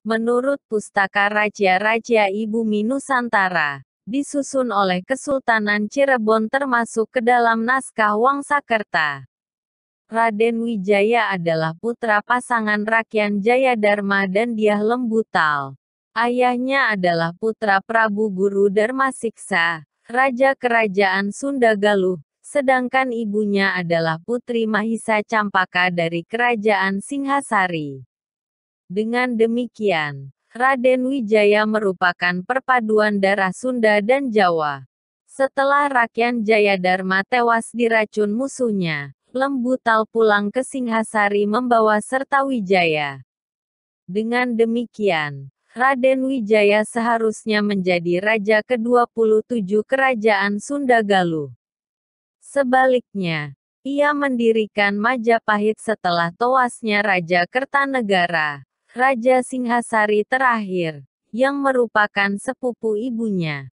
Menurut Pustaka Raja-Raja Ibu Minusantara, disusun oleh Kesultanan Cirebon termasuk ke dalam naskah Wangsakerta. Raden Wijaya adalah putra pasangan Rakyan Jayadharma dan Diah Lembutal. Ayahnya adalah putra Prabu Guru Dharma Siksa, Raja Kerajaan Sunda Galuh, sedangkan ibunya adalah Putri Mahisa Campaka dari Kerajaan Singhasari. Dengan demikian, Raden Wijaya merupakan perpaduan darah Sunda dan Jawa. Setelah Rakyan Jayadharma tewas diracun musuhnya, Lembu Tal pulang ke Singhasari membawa serta Wijaya. Dengan demikian, Raden Wijaya seharusnya menjadi raja ke-27 kerajaan Sunda Galuh. Sebaliknya, ia mendirikan Majapahit setelah tewasnya Raja Kertanegara. Raja Singhasari terakhir, yang merupakan sepupu ibunya.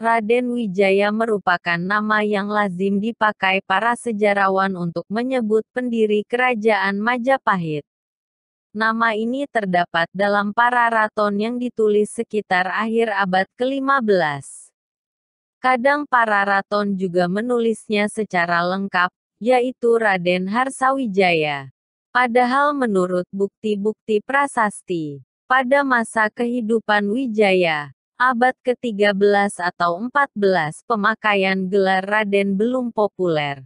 Raden Wijaya merupakan nama yang lazim dipakai para sejarawan untuk menyebut pendiri kerajaan Majapahit. Nama ini terdapat dalam para raton yang ditulis sekitar akhir abad ke-15. Kadang para raton juga menulisnya secara lengkap, yaitu Raden Harsawijaya. Padahal menurut bukti-bukti prasasti, pada masa kehidupan Wijaya, abad ke-13 atau 14 pemakaian gelar Raden belum populer.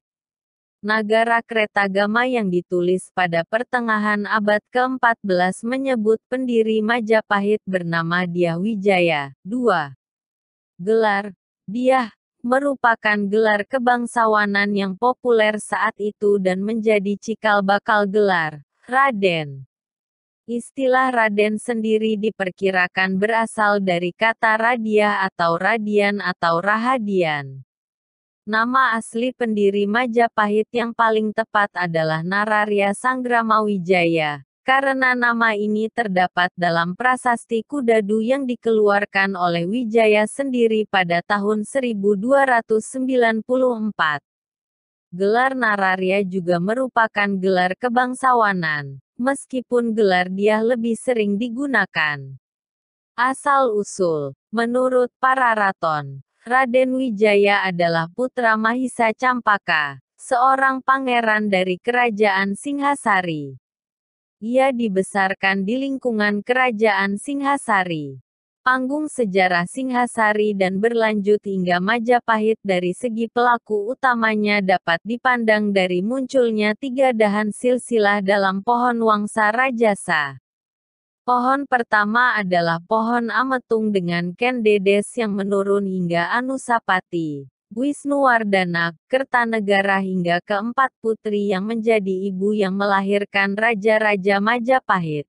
Nagara Kretagama yang ditulis pada pertengahan abad ke-14 menyebut pendiri Majapahit bernama Diah Wijaya. 2. Gelar Diah merupakan gelar kebangsawanan yang populer saat itu dan menjadi cikal bakal gelar Raden. Istilah Raden sendiri diperkirakan berasal dari kata radia atau Radian atau Rahadian. Nama asli pendiri Majapahit yang paling tepat adalah Nararya Sanggramawijaya, karena nama ini terdapat dalam prasasti Kudadu yang dikeluarkan oleh Wijaya sendiri pada tahun 1294. Gelar Nararya juga merupakan gelar kebangsawanan, meskipun gelar dia lebih sering digunakan. Asal-usul, menurut para raton, Raden Wijaya adalah putra Mahisa Campaka, seorang pangeran dari kerajaan Singhasari ia dibesarkan di lingkungan Kerajaan Singhasari. Panggung sejarah Singhasari dan berlanjut hingga Majapahit dari segi pelaku utamanya dapat dipandang dari munculnya tiga dahan silsilah dalam pohon wangsa rajasa. Pohon pertama adalah pohon ametung dengan kendedes yang menurun hingga Anusapati. Wisnuwardana, Kertanegara hingga keempat putri yang menjadi ibu yang melahirkan raja-raja Majapahit.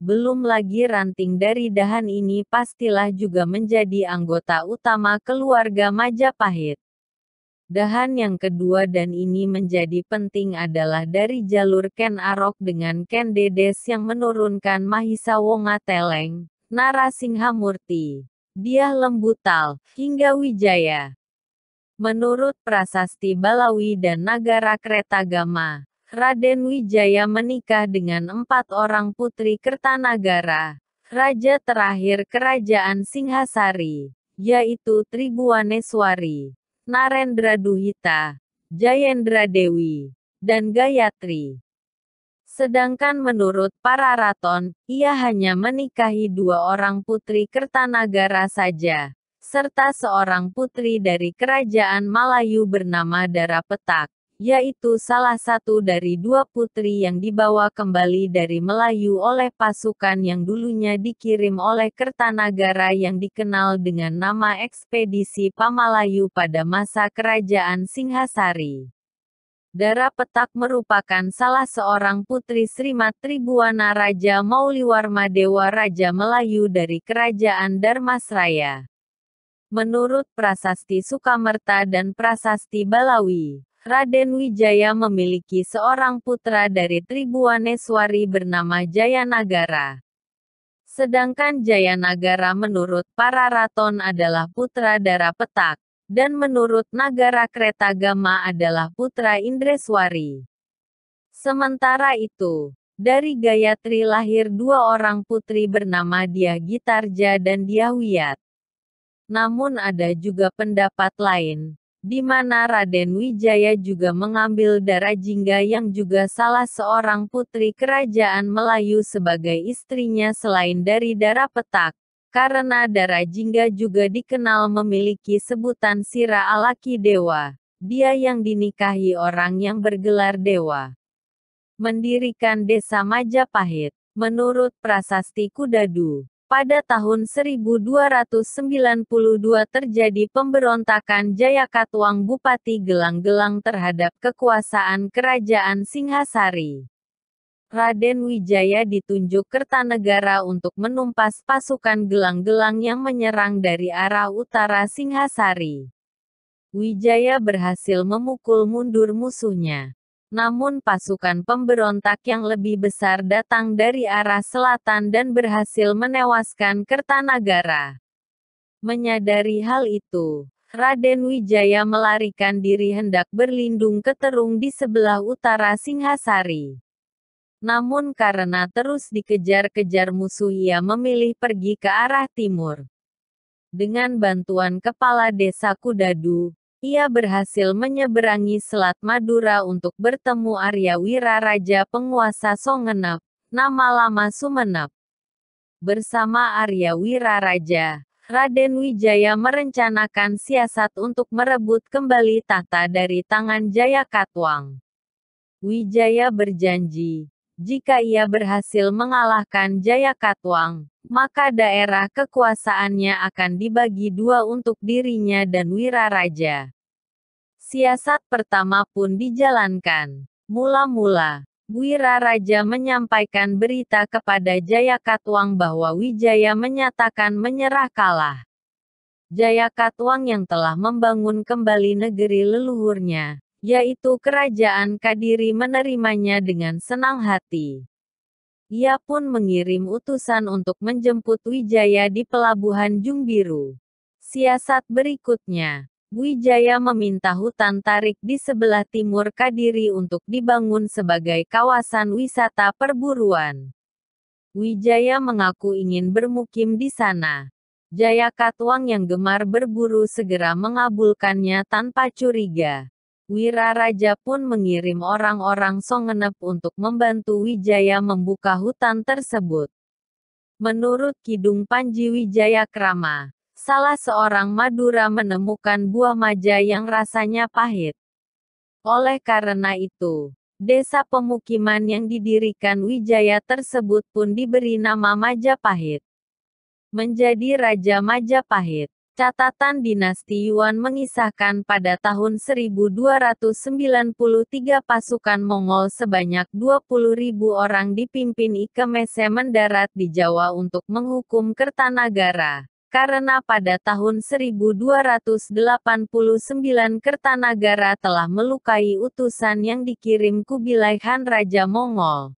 Belum lagi ranting dari dahan ini pastilah juga menjadi anggota utama keluarga Majapahit. Dahan yang kedua dan ini menjadi penting adalah dari jalur Ken Arok dengan Ken Dedes yang menurunkan Mahisa Wonga Teleng, Narasingha Murti, Diah Lembutal, hingga Wijaya. Menurut prasasti Balawi dan Nagara Kretagama, Raden Wijaya menikah dengan empat orang putri Kertanagara, raja terakhir kerajaan Singhasari, yaitu Tribuaneswari, Narendra Duhita, Jayendra Dewi, dan Gayatri. Sedangkan menurut para raton, ia hanya menikahi dua orang putri Kertanagara saja, serta seorang putri dari kerajaan Malayu bernama Dara Petak, yaitu salah satu dari dua putri yang dibawa kembali dari Melayu oleh pasukan yang dulunya dikirim oleh Kertanagara yang dikenal dengan nama Ekspedisi Pamalayu pada masa kerajaan Singhasari. Dara Petak merupakan salah seorang putri Sri Matribuana Raja Mauliwarma Dewa Raja Melayu dari Kerajaan Darmasraya. Menurut prasasti Sukamerta dan prasasti Balawi, Raden Wijaya memiliki seorang putra dari Tribuaneswari bernama Jayanagara. Sedangkan Jayanagara menurut para raton adalah putra Dara Petak, dan menurut Nagara Kretagama adalah putra Indreswari. Sementara itu, dari Gayatri lahir dua orang putri bernama Diah Gitarja dan Diah Wiyat. Namun ada juga pendapat lain, di mana Raden Wijaya juga mengambil darah Jingga yang juga salah seorang putri kerajaan Melayu sebagai istrinya selain dari darah petak. Karena darah Jingga juga dikenal memiliki sebutan Sira Alaki Dewa, dia yang dinikahi orang yang bergelar Dewa. Mendirikan desa Majapahit, menurut prasasti Kudadu pada tahun 1292 terjadi pemberontakan Jayakatwang Bupati Gelang-Gelang terhadap kekuasaan Kerajaan Singhasari. Raden Wijaya ditunjuk Kertanegara untuk menumpas pasukan Gelang-Gelang yang menyerang dari arah utara Singhasari. Wijaya berhasil memukul mundur musuhnya. Namun pasukan pemberontak yang lebih besar datang dari arah selatan dan berhasil menewaskan Kertanagara. Menyadari hal itu, Raden Wijaya melarikan diri hendak berlindung ke terung di sebelah utara Singhasari. Namun karena terus dikejar-kejar musuh ia memilih pergi ke arah timur. Dengan bantuan kepala desa Kudadu, ia berhasil menyeberangi Selat Madura untuk bertemu Arya Wiraraja penguasa Songenep, nama lama Sumenep. Bersama Arya Wiraraja, Raden Wijaya merencanakan siasat untuk merebut kembali tahta dari tangan Jayakatwang. Wijaya berjanji, jika ia berhasil mengalahkan Jayakatwang, maka daerah kekuasaannya akan dibagi dua untuk dirinya dan Wiraraja. Siasat pertama pun dijalankan. Mula-mula, Wiraraja menyampaikan berita kepada Jayakatwang bahwa Wijaya menyatakan menyerah kalah. Jayakatwang yang telah membangun kembali negeri leluhurnya, yaitu kerajaan Kadiri menerimanya dengan senang hati. Ia pun mengirim utusan untuk menjemput Wijaya di pelabuhan Jungbiru. Siasat berikutnya, Wijaya meminta hutan tarik di sebelah timur Kadiri untuk dibangun sebagai kawasan wisata perburuan. Wijaya mengaku ingin bermukim di sana. Jaya Katwang yang gemar berburu segera mengabulkannya tanpa curiga. Wiraraja pun mengirim orang-orang Songenep untuk membantu Wijaya membuka hutan tersebut. Menurut Kidung Panji Wijaya Krama, salah seorang Madura menemukan buah maja yang rasanya pahit. Oleh karena itu, desa pemukiman yang didirikan Wijaya tersebut pun diberi nama Majapahit. Menjadi Raja Majapahit, Catatan dinasti Yuan mengisahkan pada tahun 1293 pasukan Mongol sebanyak 20.000 orang dipimpin Ike Mese mendarat di Jawa untuk menghukum Kertanagara. Karena pada tahun 1289 Kertanagara telah melukai utusan yang dikirim Kubilai Khan Raja Mongol.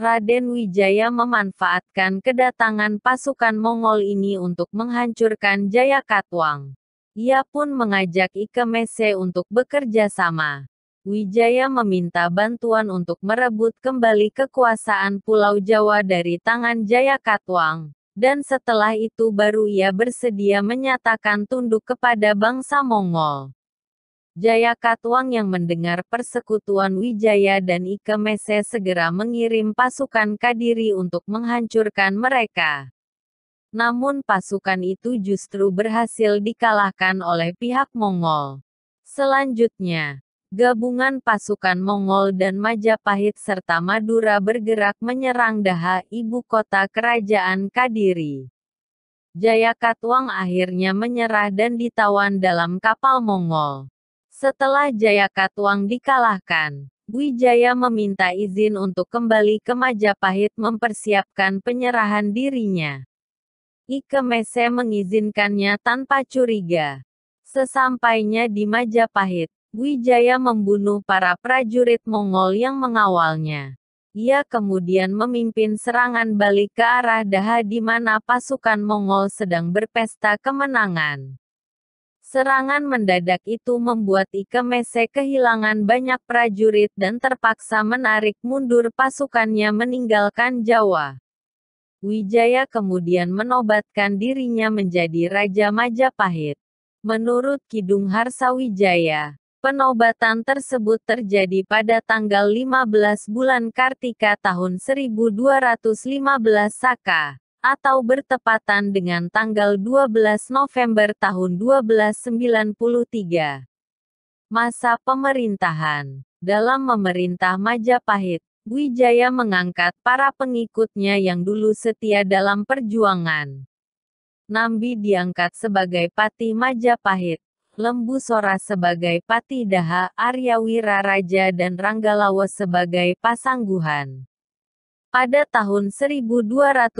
Raden Wijaya memanfaatkan kedatangan pasukan Mongol ini untuk menghancurkan Jayakatwang. Ia pun mengajak Ike Mese untuk bekerja sama. Wijaya meminta bantuan untuk merebut kembali kekuasaan Pulau Jawa dari tangan Jayakatwang, dan setelah itu baru ia bersedia menyatakan tunduk kepada bangsa Mongol. Jaya Katuang yang mendengar persekutuan Wijaya dan Ike Mese segera mengirim pasukan Kadiri untuk menghancurkan mereka. Namun pasukan itu justru berhasil dikalahkan oleh pihak Mongol. Selanjutnya, gabungan pasukan Mongol dan Majapahit serta Madura bergerak menyerang Daha, ibu kota kerajaan Kadiri. Jaya Katuang akhirnya menyerah dan ditawan dalam kapal Mongol. Setelah Jayakatwang dikalahkan, Wijaya meminta izin untuk kembali ke Majapahit mempersiapkan penyerahan dirinya. Ike Mese mengizinkannya tanpa curiga. Sesampainya di Majapahit, Wijaya membunuh para prajurit Mongol yang mengawalnya. Ia kemudian memimpin serangan balik ke arah Daha di mana pasukan Mongol sedang berpesta kemenangan. Serangan mendadak itu membuat Ike Mese kehilangan banyak prajurit dan terpaksa menarik mundur pasukannya meninggalkan Jawa. Wijaya kemudian menobatkan dirinya menjadi Raja Majapahit. Menurut Kidung Harsa Wijaya, penobatan tersebut terjadi pada tanggal 15 bulan Kartika tahun 1215 Saka atau bertepatan dengan tanggal 12 November tahun 1293. Masa pemerintahan Dalam memerintah Majapahit, Wijaya mengangkat para pengikutnya yang dulu setia dalam perjuangan. Nambi diangkat sebagai Patih Majapahit, Lembu Sora sebagai Pati Daha, Aryawira Raja dan Ranggalawa sebagai Pasangguhan. Pada tahun 1294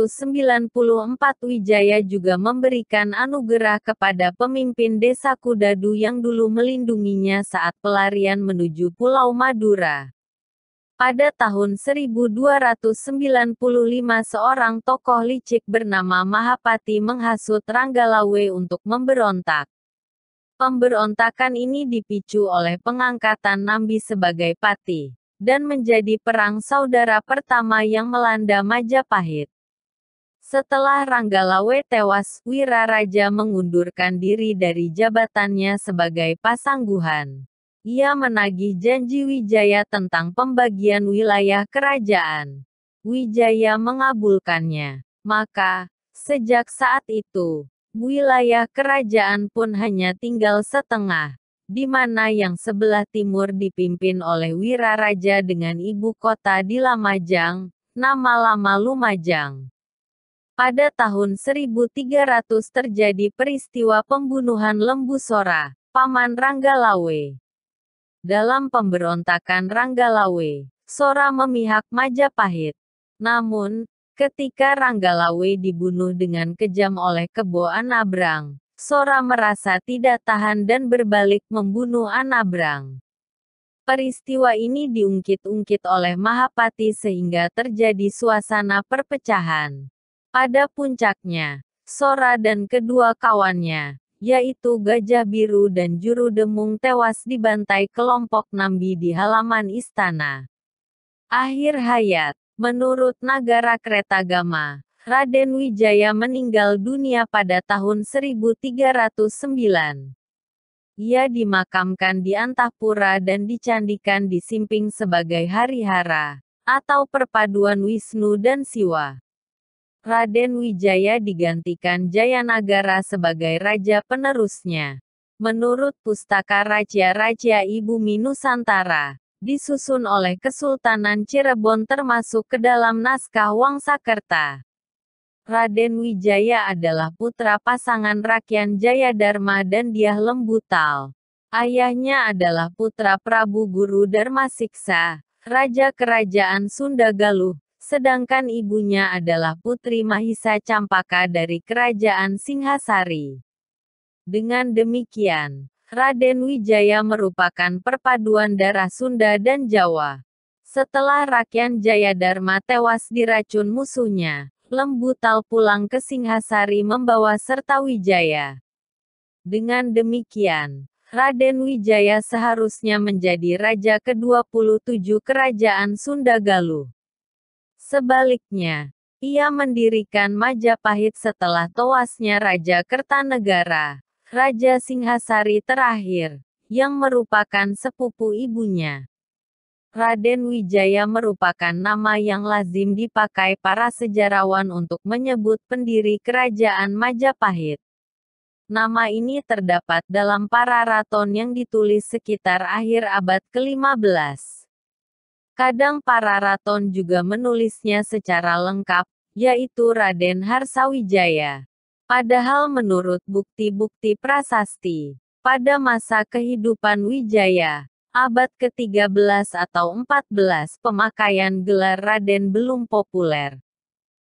Wijaya juga memberikan anugerah kepada pemimpin desa Kudadu yang dulu melindunginya saat pelarian menuju Pulau Madura. Pada tahun 1295 seorang tokoh licik bernama Mahapati menghasut Ranggalawe untuk memberontak. Pemberontakan ini dipicu oleh pengangkatan Nambi sebagai patih dan menjadi perang saudara pertama yang melanda Majapahit. Setelah Ranggalawe tewas, Wiraraja mengundurkan diri dari jabatannya sebagai Pasangguhan. Ia menagih janji Wijaya tentang pembagian wilayah kerajaan. Wijaya mengabulkannya. Maka, sejak saat itu, wilayah kerajaan pun hanya tinggal setengah di mana yang sebelah timur dipimpin oleh Wiraraja dengan ibu kota di Lamajang, nama lama Lumajang. Pada tahun 1300 terjadi peristiwa pembunuhan Lembu Sora, paman Ranggalawe. Dalam pemberontakan Ranggalawe, Sora memihak Majapahit. Namun, ketika Ranggalawe dibunuh dengan kejam oleh Kebo Anabrang, Sora merasa tidak tahan dan berbalik membunuh Anabrang. Peristiwa ini diungkit-ungkit oleh Mahapati sehingga terjadi suasana perpecahan. Pada puncaknya, Sora dan kedua kawannya, yaitu Gajah Biru dan Juru Demung tewas dibantai kelompok Nambi di halaman istana. Akhir hayat, menurut Nagara Kretagama, Raden Wijaya meninggal dunia pada tahun 1309. Ia dimakamkan di Antapura dan dicandikan di Simping sebagai Harihara, atau perpaduan Wisnu dan Siwa. Raden Wijaya digantikan Jayanagara sebagai raja penerusnya. Menurut Pustaka Raja-Raja Ibu Nusantara, disusun oleh Kesultanan Cirebon termasuk ke dalam naskah Wangsakerta. Raden Wijaya adalah putra pasangan Rakyan Jayadharma dan Diah Lembutal. Ayahnya adalah putra Prabu Guru Dharma Siksa, Raja Kerajaan Sunda Galuh, sedangkan ibunya adalah Putri Mahisa Campaka dari Kerajaan Singhasari. Dengan demikian, Raden Wijaya merupakan perpaduan darah Sunda dan Jawa. Setelah Rakyan Jayadharma tewas diracun musuhnya, Lembu Tal pulang ke Singhasari membawa serta Wijaya. Dengan demikian, Raden Wijaya seharusnya menjadi raja ke-27 kerajaan Sunda Galuh. Sebaliknya, ia mendirikan Majapahit setelah tewasnya Raja Kertanegara, Raja Singhasari terakhir, yang merupakan sepupu ibunya. Raden Wijaya merupakan nama yang lazim dipakai para sejarawan untuk menyebut pendiri kerajaan Majapahit. Nama ini terdapat dalam para raton yang ditulis sekitar akhir abad ke-15. Kadang para raton juga menulisnya secara lengkap, yaitu Raden Harsawijaya. Padahal menurut bukti-bukti prasasti, pada masa kehidupan Wijaya, Abad ke-13 atau 14 pemakaian gelar Raden belum populer.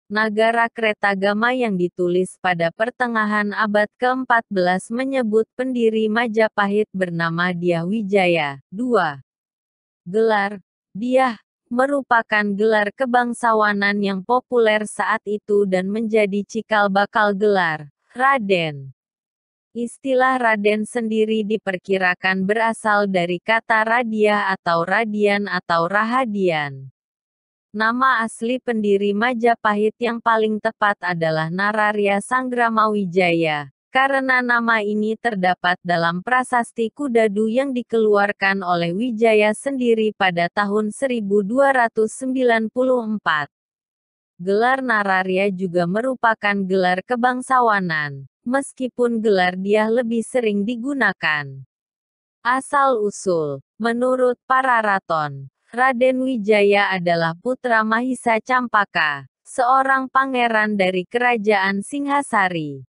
Nagara Gama yang ditulis pada pertengahan abad ke-14 menyebut pendiri Majapahit bernama Diah Wijaya. 2. Gelar Diah merupakan gelar kebangsawanan yang populer saat itu dan menjadi cikal bakal gelar Raden. Istilah Raden sendiri diperkirakan berasal dari kata radia atau Radian atau Rahadian. Nama asli pendiri Majapahit yang paling tepat adalah Nararya Sanggramawijaya, karena nama ini terdapat dalam prasasti Kudadu yang dikeluarkan oleh Wijaya sendiri pada tahun 1294. Gelar Nararya juga merupakan gelar kebangsawanan meskipun gelar dia lebih sering digunakan. Asal-usul Menurut para raton, Raden Wijaya adalah putra Mahisa Campaka, seorang pangeran dari kerajaan Singhasari.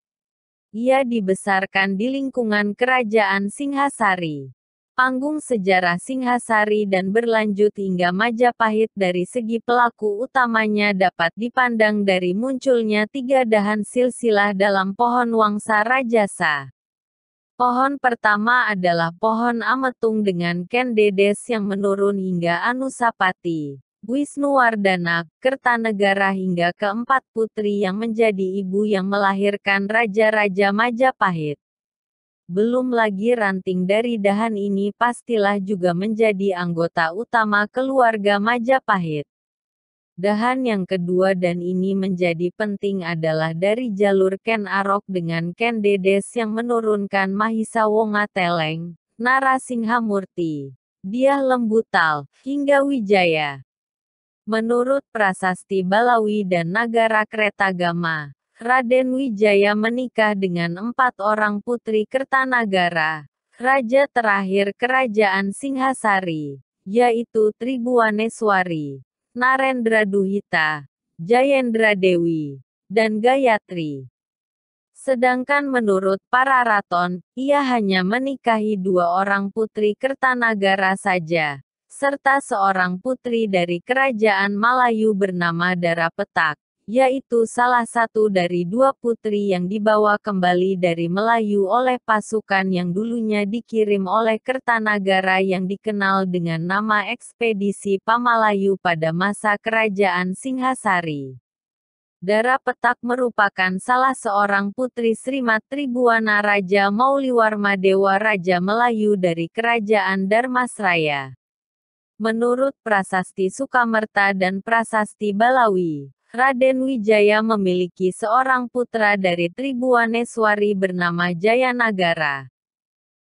Ia dibesarkan di lingkungan kerajaan Singhasari panggung sejarah Singhasari dan berlanjut hingga Majapahit dari segi pelaku utamanya dapat dipandang dari munculnya tiga dahan silsilah dalam pohon wangsa rajasa. Pohon pertama adalah pohon ametung dengan Ken Dedes yang menurun hingga Anusapati. Wisnuwardana, Kertanegara hingga keempat putri yang menjadi ibu yang melahirkan raja-raja Majapahit belum lagi ranting dari dahan ini pastilah juga menjadi anggota utama keluarga Majapahit. Dahan yang kedua dan ini menjadi penting adalah dari jalur Ken Arok dengan Ken Dedes yang menurunkan Mahisa Wonga Teleng, Narasingha Murti, dia Lembutal, hingga Wijaya. Menurut prasasti Balawi dan Nagara Kretagama, Raden Wijaya menikah dengan empat orang putri Kertanagara, raja terakhir kerajaan Singhasari, yaitu Tribuaneswari, Narendra Duhita, Jayendra Dewi, dan Gayatri. Sedangkan menurut para raton, ia hanya menikahi dua orang putri Kertanagara saja, serta seorang putri dari kerajaan Malayu bernama Dara Petak yaitu salah satu dari dua putri yang dibawa kembali dari Melayu oleh pasukan yang dulunya dikirim oleh Kertanagara yang dikenal dengan nama Ekspedisi Pamalayu pada masa Kerajaan Singhasari. Dara Petak merupakan salah seorang putri Sri Matribuana Raja Dewa Raja Melayu dari Kerajaan Darmasraya. Menurut Prasasti Sukamerta dan Prasasti Balawi, Raden Wijaya memiliki seorang putra dari Tribuaneswari bernama Jayanagara.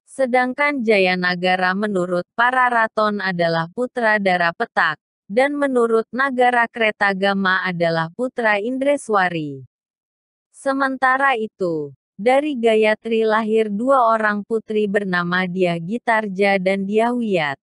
Sedangkan Jayanagara menurut para raton adalah putra Dara Petak, dan menurut Nagara Kretagama adalah putra Indreswari. Sementara itu, dari Gayatri lahir dua orang putri bernama Diah Gitarja dan Diah Wiyat.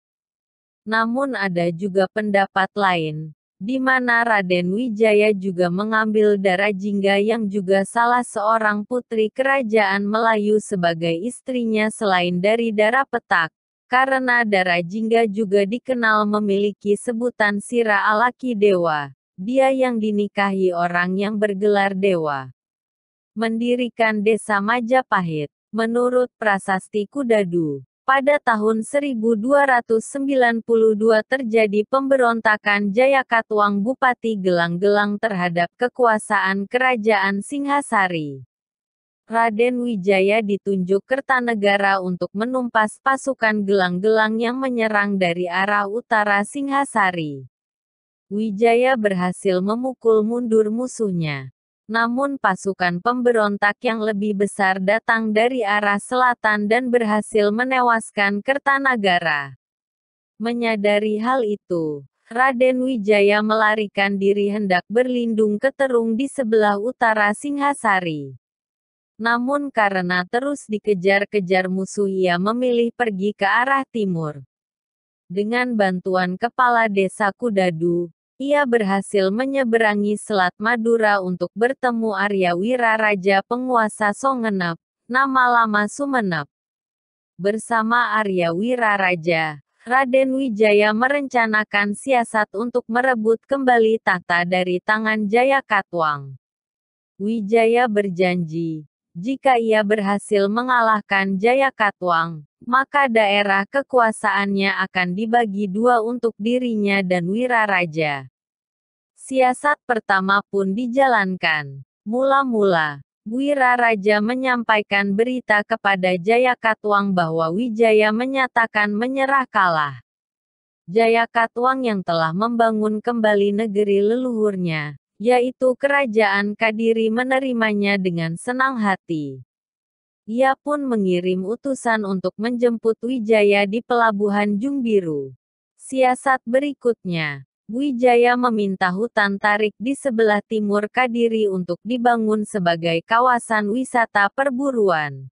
Namun ada juga pendapat lain, di mana Raden Wijaya juga mengambil darah Jingga yang juga salah seorang putri kerajaan Melayu sebagai istrinya selain dari darah petak, karena darah Jingga juga dikenal memiliki sebutan Sira Alaki Dewa, dia yang dinikahi orang yang bergelar Dewa. Mendirikan desa Majapahit, menurut prasasti Kudadu, pada tahun 1292 terjadi pemberontakan Jayakatwang Bupati Gelang-Gelang terhadap kekuasaan Kerajaan Singhasari. Raden Wijaya ditunjuk Kertanegara untuk menumpas pasukan Gelang-Gelang yang menyerang dari arah utara Singhasari. Wijaya berhasil memukul mundur musuhnya namun pasukan pemberontak yang lebih besar datang dari arah selatan dan berhasil menewaskan Kertanagara. Menyadari hal itu, Raden Wijaya melarikan diri hendak berlindung ke terung di sebelah utara Singhasari. Namun karena terus dikejar-kejar musuh ia memilih pergi ke arah timur. Dengan bantuan kepala desa Kudadu, ia berhasil menyeberangi Selat Madura untuk bertemu Arya Wiraraja penguasa Songenep, nama lama Sumenep. Bersama Arya Wiraraja, Raden Wijaya merencanakan siasat untuk merebut kembali tahta dari tangan Jayakatwang. Wijaya berjanji, jika ia berhasil mengalahkan Jayakatwang, maka daerah kekuasaannya akan dibagi dua untuk dirinya dan Wiraraja. Siasat pertama pun dijalankan. Mula-mula, Wira Raja menyampaikan berita kepada Jayakatwang bahwa Wijaya menyatakan menyerah kalah. Jayakatwang yang telah membangun kembali negeri leluhurnya, yaitu kerajaan Kadiri menerimanya dengan senang hati. Ia pun mengirim utusan untuk menjemput Wijaya di pelabuhan Jungbiru. Siasat berikutnya, Wijaya meminta hutan tarik di sebelah timur Kadiri untuk dibangun sebagai kawasan wisata perburuan.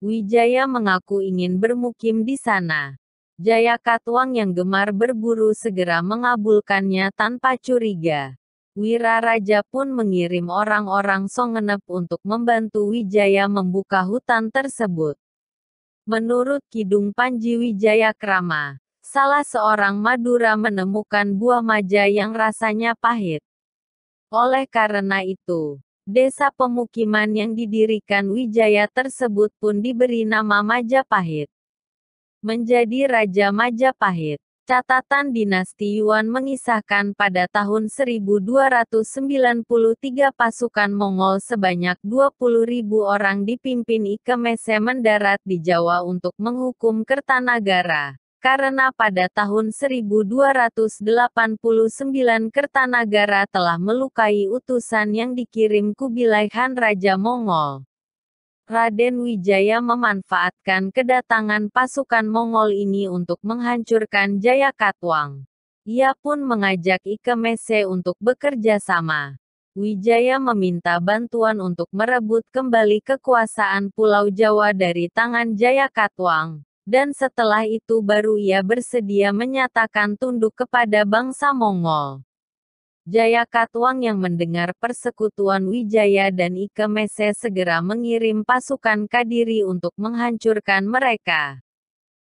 Wijaya mengaku ingin bermukim di sana. Jaya Katwang yang gemar berburu segera mengabulkannya tanpa curiga. Wiraraja pun mengirim orang-orang Songenep untuk membantu Wijaya membuka hutan tersebut. Menurut Kidung Panji Wijaya Krama, salah seorang Madura menemukan buah maja yang rasanya pahit. Oleh karena itu, desa pemukiman yang didirikan Wijaya tersebut pun diberi nama Majapahit. Menjadi Raja Majapahit, catatan dinasti Yuan mengisahkan pada tahun 1293 pasukan Mongol sebanyak 20.000 orang dipimpin Ikemese mendarat di Jawa untuk menghukum Kertanagara karena pada tahun 1289 Kertanagara telah melukai utusan yang dikirim Kubilai Khan Raja Mongol. Raden Wijaya memanfaatkan kedatangan pasukan Mongol ini untuk menghancurkan Jayakatwang. Ia pun mengajak Ike Mese untuk bekerja sama. Wijaya meminta bantuan untuk merebut kembali kekuasaan Pulau Jawa dari tangan Jayakatwang. Dan setelah itu baru ia bersedia menyatakan tunduk kepada bangsa Mongol. Jayakatwang yang mendengar persekutuan Wijaya dan Ike Mese segera mengirim pasukan Kadiri untuk menghancurkan mereka.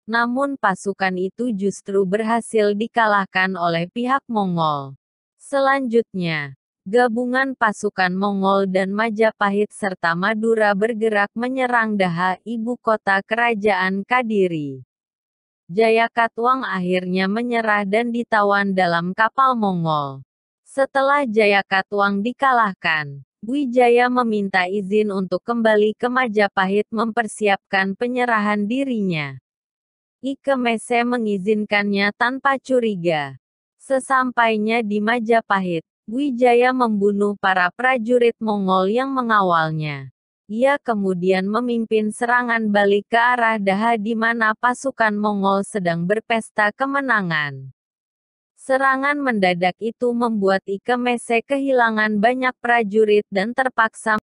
Namun pasukan itu justru berhasil dikalahkan oleh pihak Mongol. Selanjutnya, gabungan pasukan Mongol dan Majapahit serta Madura bergerak menyerang Daha, ibu kota kerajaan Kadiri. Jayakatwang akhirnya menyerah dan ditawan dalam kapal Mongol. Setelah Jayakatwang dikalahkan, Wijaya meminta izin untuk kembali ke Majapahit mempersiapkan penyerahan dirinya. Ike Mese mengizinkannya tanpa curiga. Sesampainya di Majapahit, Wijaya membunuh para prajurit Mongol yang mengawalnya. Ia kemudian memimpin serangan balik ke arah Daha di mana pasukan Mongol sedang berpesta kemenangan. Serangan mendadak itu membuat Ike Mese kehilangan banyak prajurit dan terpaksa